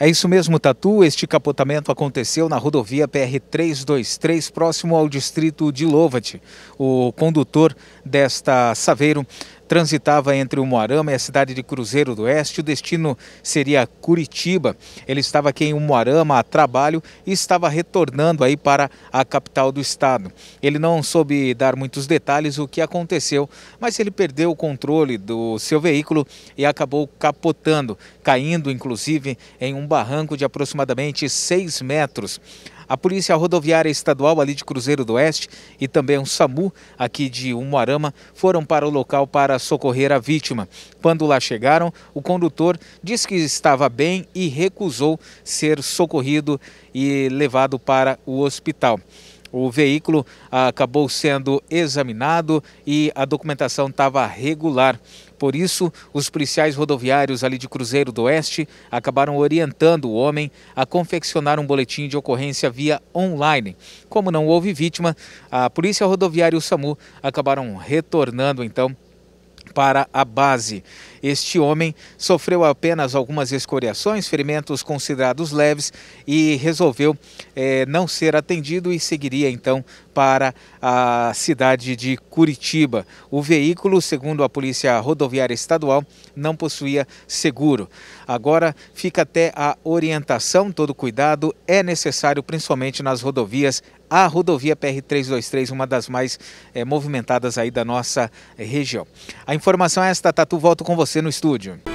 É isso mesmo, Tatu. Este capotamento aconteceu na rodovia PR-323, próximo ao distrito de Lovat. O condutor desta Saveiro transitava entre o Moarama e a cidade de Cruzeiro do Oeste. O destino seria Curitiba. Ele estava aqui em Moarama a trabalho e estava retornando aí para a capital do estado. Ele não soube dar muitos detalhes o que aconteceu, mas ele perdeu o controle do seu veículo e acabou capotando, caindo inclusive em um barranco de aproximadamente 6 metros a Polícia Rodoviária Estadual ali de Cruzeiro do Oeste e também o SAMU aqui de Umuarama foram para o local para socorrer a vítima. Quando lá chegaram, o condutor disse que estava bem e recusou ser socorrido e levado para o hospital. O veículo ah, acabou sendo examinado e a documentação estava regular. Por isso, os policiais rodoviários ali de Cruzeiro do Oeste acabaram orientando o homem a confeccionar um boletim de ocorrência via online. Como não houve vítima, a Polícia Rodoviária e o SAMU acabaram retornando então para a base. Este homem sofreu apenas algumas escoriações, ferimentos considerados leves e resolveu eh, não ser atendido e seguiria então para a cidade de Curitiba. O veículo, segundo a Polícia Rodoviária Estadual, não possuía seguro. Agora fica até a orientação, todo cuidado é necessário, principalmente nas rodovias a rodovia PR-323, uma das mais é, movimentadas aí da nossa região. A informação é esta, Tatu, volto com você no estúdio.